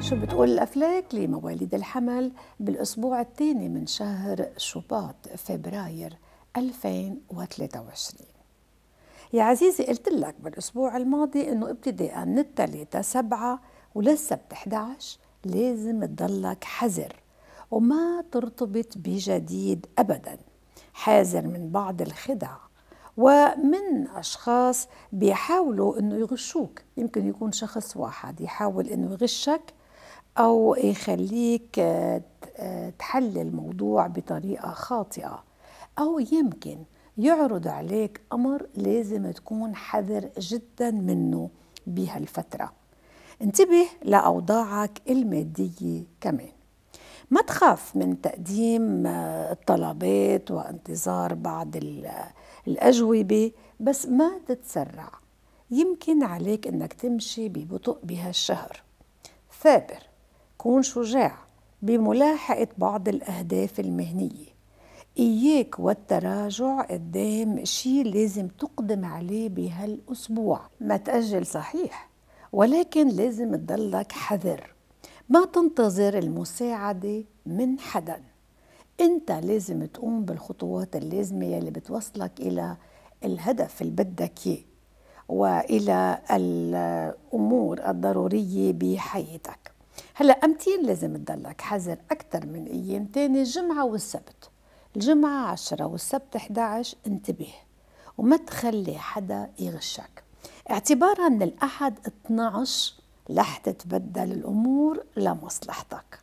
شو بتقول الأفلاك لمواليد الحمل بالأسبوع الثاني من شهر شباط فبراير 2023 يا عزيزي قلت لك بالأسبوع الماضي إنه ابتداء من الثلاثة سبعة وللسبت 11 لازم تضلك حذر وما ترتبط بجديد أبدا حاذر من بعض الخدع ومن أشخاص بيحاولوا أنه يغشوك يمكن يكون شخص واحد يحاول أنه يغشك أو يخليك آه، تحل الموضوع بطريقة خاطئة أو يمكن يعرض عليك أمر لازم تكون حذر جدا منه بهالفترة انتبه لأوضاعك المادية كمان ما تخاف من تقديم آه، الطلبات وانتظار بعض الأجوبة بس ما تتسرع يمكن عليك أنك تمشي ببطء بهالشهر ثابر كون شجاع بملاحقة بعض الأهداف المهنية إياك والتراجع قدام شيء لازم تقدم عليه بهالأسبوع ما تأجل صحيح ولكن لازم تضلك حذر ما تنتظر المساعدة من حدا أنت لازم تقوم بالخطوات اللازمة يلي بتوصلك إلى الهدف اللي بدك إياه وإلى الأمور الضرورية بحياتك هلا امتين لازم تضلك حذر اكثر من ايام تاني الجمعه والسبت الجمعه 10 والسبت 11 انتبه وما تخلي حدا يغشك اعتبارا من الاحد 12 رح تتبدل الامور لمصلحتك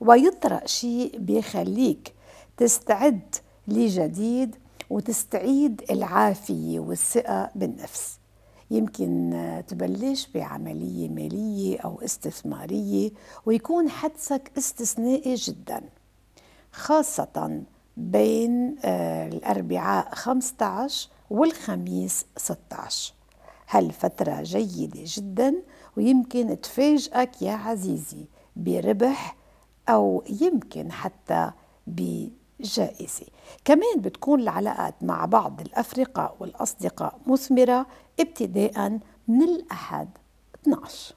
ويطرأ شيء بيخليك تستعد لجديد وتستعيد العافيه والثقه بالنفس يمكن تبلش بعملية مالية أو استثمارية ويكون حدسك استثنائي جدا خاصة بين آه، الأربعاء 15 والخميس 16 هالفترة جيدة جدا ويمكن تفاجئك يا عزيزي بربح أو يمكن حتى بفوز جائزة كمان بتكون العلاقات مع بعض الأفرقاء والأصدقاء مثمرة ابتداء من الأحد 12